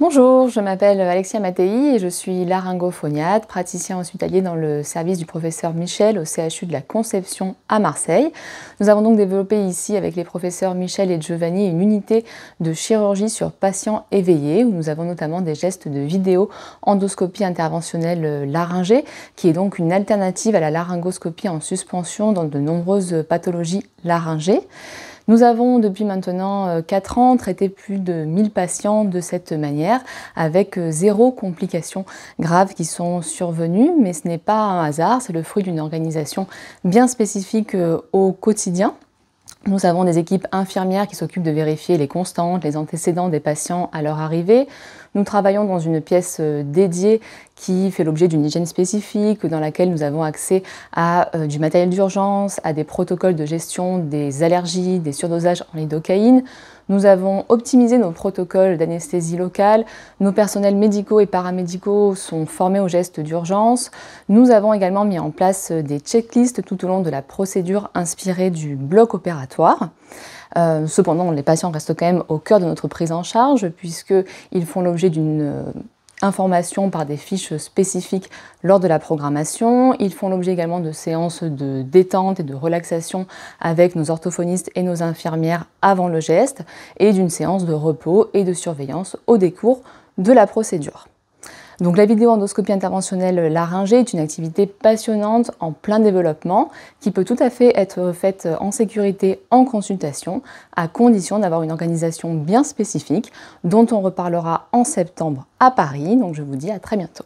Bonjour, je m'appelle Alexia Mattei et je suis laryngophoniate, praticien hospitalier dans le service du professeur Michel au CHU de la Conception à Marseille. Nous avons donc développé ici avec les professeurs Michel et Giovanni une unité de chirurgie sur patients éveillés où nous avons notamment des gestes de vidéo endoscopie interventionnelle laryngée qui est donc une alternative à la laryngoscopie en suspension dans de nombreuses pathologies laryngées. Nous avons depuis maintenant 4 euh, ans traité plus de 1000 patients de cette manière avec euh, zéro complication grave qui sont survenues, mais ce n'est pas un hasard, c'est le fruit d'une organisation bien spécifique euh, au quotidien. Nous avons des équipes infirmières qui s'occupent de vérifier les constantes, les antécédents des patients à leur arrivée. Nous travaillons dans une pièce euh, dédiée qui fait l'objet d'une hygiène spécifique, dans laquelle nous avons accès à euh, du matériel d'urgence, à des protocoles de gestion des allergies, des surdosages en lidocaïne. Nous avons optimisé nos protocoles d'anesthésie locale, nos personnels médicaux et paramédicaux sont formés aux gestes d'urgence. Nous avons également mis en place des checklists tout au long de la procédure inspirée du bloc opératoire. Euh, cependant, les patients restent quand même au cœur de notre prise en charge puisqu'ils font l'objet d'une euh, information par des fiches spécifiques lors de la programmation. Ils font l'objet également de séances de détente et de relaxation avec nos orthophonistes et nos infirmières avant le geste et d'une séance de repos et de surveillance au décours de la procédure. Donc la vidéo-endoscopie interventionnelle laryngée est une activité passionnante en plein développement qui peut tout à fait être faite en sécurité en consultation à condition d'avoir une organisation bien spécifique dont on reparlera en septembre à Paris. Donc je vous dis à très bientôt.